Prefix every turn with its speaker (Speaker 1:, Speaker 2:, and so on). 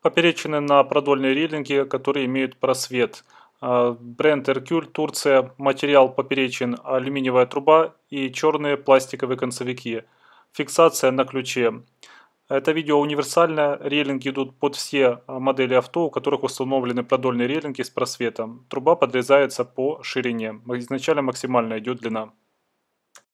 Speaker 1: Поперечины на продольные рейлинги, которые имеют просвет. А, бренд Эркюль, Турция, материал поперечин, алюминиевая труба и черные пластиковые концевики. Фиксация на ключе. Это видео универсальное, рейлинги идут под все а, модели авто, у которых установлены продольные рейлинги с просветом. Труба подрезается по ширине, изначально максимальная идет длина.